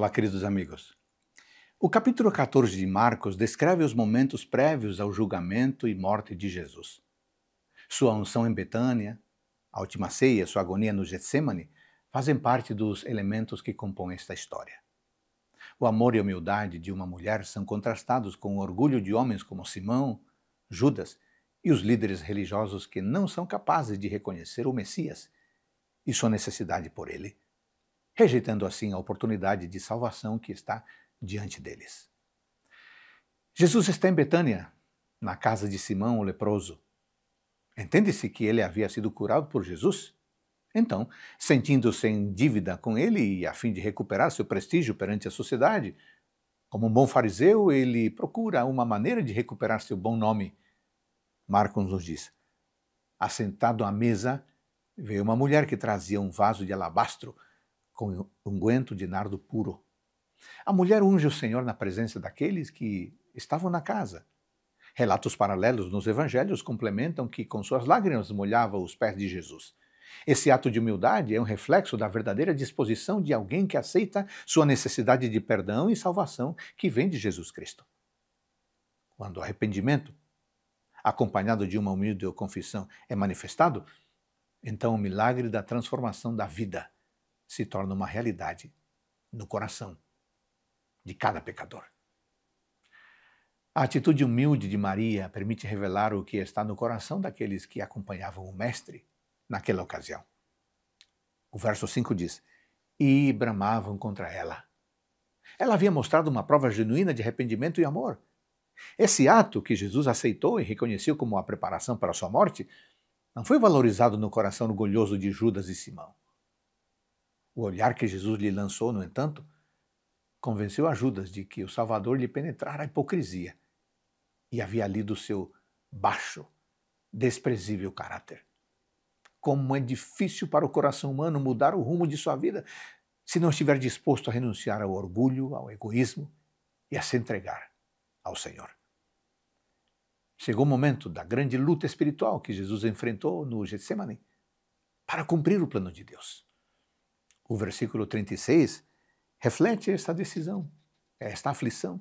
Olá, queridos amigos. O capítulo 14 de Marcos descreve os momentos prévios ao julgamento e morte de Jesus. Sua unção em Betânia, a última ceia, sua agonia no Getsemane, fazem parte dos elementos que compõem esta história. O amor e humildade de uma mulher são contrastados com o orgulho de homens como Simão, Judas e os líderes religiosos que não são capazes de reconhecer o Messias e sua necessidade por ele rejeitando assim a oportunidade de salvação que está diante deles. Jesus está em Betânia, na casa de Simão o leproso. Entende-se que ele havia sido curado por Jesus? Então, sentindo-se em dívida com ele e a fim de recuperar seu prestígio perante a sociedade, como um bom fariseu, ele procura uma maneira de recuperar seu bom nome. Marcos nos diz: Assentado à mesa, veio uma mulher que trazia um vaso de alabastro com unguento de nardo puro. A mulher unge o Senhor na presença daqueles que estavam na casa. Relatos paralelos nos evangelhos complementam que com suas lágrimas molhava os pés de Jesus. Esse ato de humildade é um reflexo da verdadeira disposição de alguém que aceita sua necessidade de perdão e salvação que vem de Jesus Cristo. Quando o arrependimento, acompanhado de uma humilde confissão, é manifestado, então o milagre da transformação da vida se torna uma realidade no coração de cada pecador. A atitude humilde de Maria permite revelar o que está no coração daqueles que acompanhavam o Mestre naquela ocasião. O verso 5 diz: E bramavam contra ela. Ela havia mostrado uma prova genuína de arrependimento e amor. Esse ato que Jesus aceitou e reconheceu como a preparação para a sua morte não foi valorizado no coração orgulhoso de Judas e Simão. O olhar que Jesus lhe lançou, no entanto, convenceu a Judas de que o Salvador lhe penetrara a hipocrisia e havia lido do seu baixo, desprezível caráter. Como é difícil para o coração humano mudar o rumo de sua vida se não estiver disposto a renunciar ao orgulho, ao egoísmo e a se entregar ao Senhor. Chegou o momento da grande luta espiritual que Jesus enfrentou no Getsemane para cumprir o plano de Deus o versículo 36 reflete esta decisão, esta aflição.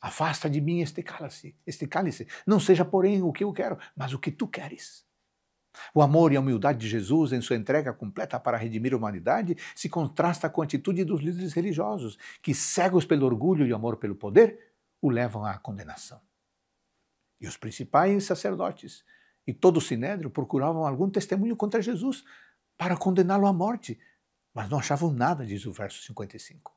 Afasta de mim este cálice, este cálice. Não seja, porém, o que eu quero, mas o que tu queres. O amor e a humildade de Jesus em sua entrega completa para redimir a humanidade se contrasta com a atitude dos líderes religiosos, que, cegos pelo orgulho e amor pelo poder, o levam à condenação. E os principais sacerdotes e todo o sinédrio procuravam algum testemunho contra Jesus para condená-lo à morte, mas não achavam nada, diz o verso 55.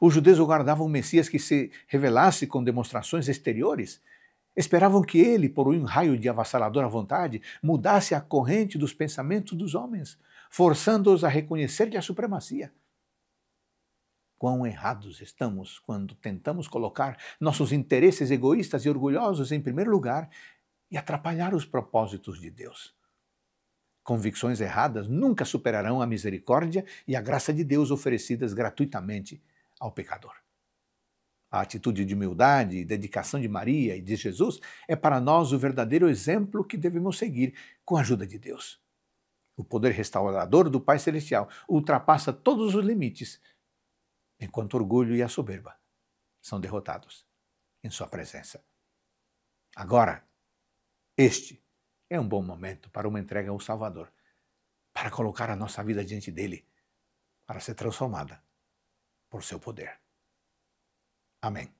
Os judeus aguardavam o Messias que se revelasse com demonstrações exteriores. Esperavam que ele, por um raio de avassaladora vontade, mudasse a corrente dos pensamentos dos homens, forçando-os a reconhecer-lhe a supremacia. Quão errados estamos quando tentamos colocar nossos interesses egoístas e orgulhosos em primeiro lugar e atrapalhar os propósitos de Deus. Convicções erradas nunca superarão a misericórdia e a graça de Deus oferecidas gratuitamente ao pecador. A atitude de humildade e dedicação de Maria e de Jesus é para nós o verdadeiro exemplo que devemos seguir com a ajuda de Deus. O poder restaurador do Pai Celestial ultrapassa todos os limites, enquanto orgulho e a soberba são derrotados em Sua presença. Agora, este é um bom momento para uma entrega ao Salvador, para colocar a nossa vida diante dele, para ser transformada por seu poder. Amém.